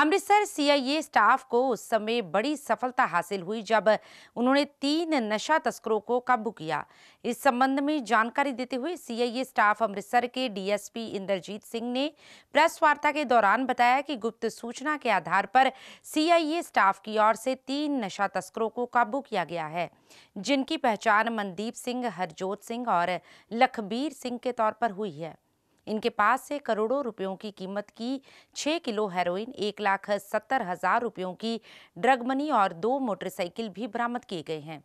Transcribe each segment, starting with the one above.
Amritsar CIA staff को उस समय बड़ी सफलता हासिल हुई जब उन्होंने तीन नशा तस्करों को काबू किया इस संबंध में जानकारी देते हुए सीआईए स्टाफ अमृतसर के डीएसपी इंद्रजीत सिंह ने प्रेस वार्ता के दौरान बताया कि गुप्त सूचना के आधार पर सीआईए स्टाफ की ओर से तीन नशा तस्करों को काबू किया गया है जिनकी पहचान मनदीप सिंह हरजोत सिंह और लखबीर सिंह के तौर पर हुई है इनके पास से करोड़ों रुपयों की कीमत की छः किलो हेरोइन एक लाख सत्तर हजार रुपयों की ड्रग मनी और दो मोटरसाइकिल भी बरामद किए गए हैं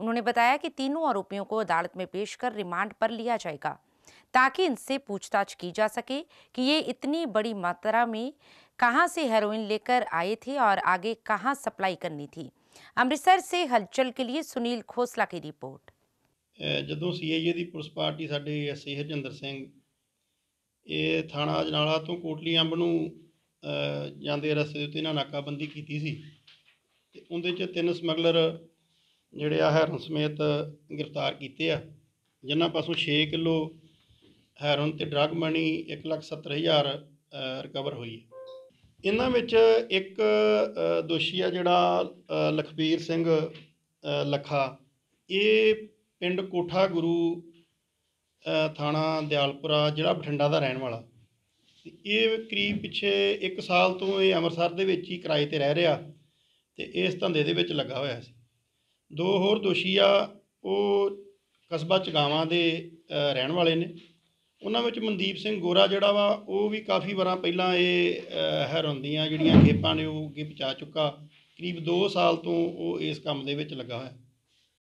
उन्होंने बताया कि तीनों आरोपियों को अदालत में पेश कर रिमांड पर लिया जाएगा ताकि इनसे पूछताछ की जा सके कि ये इतनी बड़ी मात्रा में कहां से हेरोइन लेकर आए थे और आगे कहां सप्लाई करनी थी अमृतसर ਅੰਮ੍ਰਿਤਸਰ ਸੇ ਹਲਚਲ ਕੇ ਲਈ ਸੁਨੀਲ ਖੋਸਲਾ ਕੀ ਰਿਪੋਰਟ ਜਦੋਂ ਸੀਆਈਏ ਦੀ ਪੁਲਿਸ ਪਾਰਟੀ ਸਾਡੇ ਐਸਏ ਹਰਜਿੰਦਰ ਸਿੰਘ ਇਹ ਥਾਣਾ ਅਜਨਾਲਾ ਤੋਂ ਕੋਟਲੀ ਅੰਬ ਨੂੰ ਜਾਂਦੇ ਰਸਤੇ ਉੱਤੇ ਇਹਨਾਂ ਨਾਕਾਬੰਦੀ ਕੀਤੀ ਸੀ ਤੇ ਉਹਦੇ 'ਚ ਤਿੰਨ ਸਮਗਲਰ ਜਿਹੜੇ ਆ ਹੈਰਨ ਸਮੇਤ ਗ੍ਰਿਫਤਾਰ ਕੀਤੇ ਆ ਜਿਨ੍ਹਾਂ ਪਾਸੋਂ 6 ਕਿਲੋ ਹੈਰਨ ਤੇ ਡਰੱਗ ਮਨੀ 170000 ਰਿਕਵਰ ਹੋਈ ਹੈ ਇਹਨਾਂ ਵਿੱਚ ਇੱਕ ਦੋਸ਼ੀ ਆ ਜਿਹੜਾ ਲਖਬੀਰ ਸਿੰਘ ਲਖਾ ਇਹ ਪਿੰਡ ਕੋਠਾ ਗੁਰੂ ਥਾਣਾ ਦਿਆਲਪੁਰਾ ਜਿਹੜਾ ਬਠਿੰਡਾ ਦਾ ਰਹਿਣ ਵਾਲਾ ਤੇ ਇਹ ਕਰੀਬ ਪਿੱਛੇ 1 ਸਾਲ ਤੋਂ ਇਹ ਅੰਮ੍ਰਿਤਸਰ ਦੇ ਵਿੱਚ ਹੀ ਕਿਰਾਏ ਤੇ ਰਹਿ ਰਿਹਾ ਤੇ ਇਸ ਧੰਦੇ ਦੇ ਵਿੱਚ ਲੱਗਾ ਹੋਇਆ ਸੀ ਦੋ ਹੋਰ ਦੋਸ਼ੀ ਆ ਉਹ ਕਸਬਾ ਚਗਾਵਾਂ ਦੇ ਰਹਿਣ ਵਾਲੇ ਨੇ ਉਹਨਾਂ ਵਿੱਚ ਮਨਦੀਪ ਸਿੰਘ ਗੋਰਾ ਜਿਹੜਾ ਵਾ ਉਹ ਵੀ ਕਾਫੀ ਵਾਰਾਂ ਪਹਿਲਾਂ ਇਹ ਹੈਰਨ ਦੀਆਂ ਜਿਹੜੀਆਂ ਖੇਪਾਂ ਨੇ ਉਹ ਅੱਗੇ ਚੁੱਕਾ ਕਰੀਬ 2 ਸਾਲ ਤੋਂ ਉਹ ਇਸ ਕੰਮ ਦੇ ਵਿੱਚ ਲੱਗਾ ਹੋਇਆ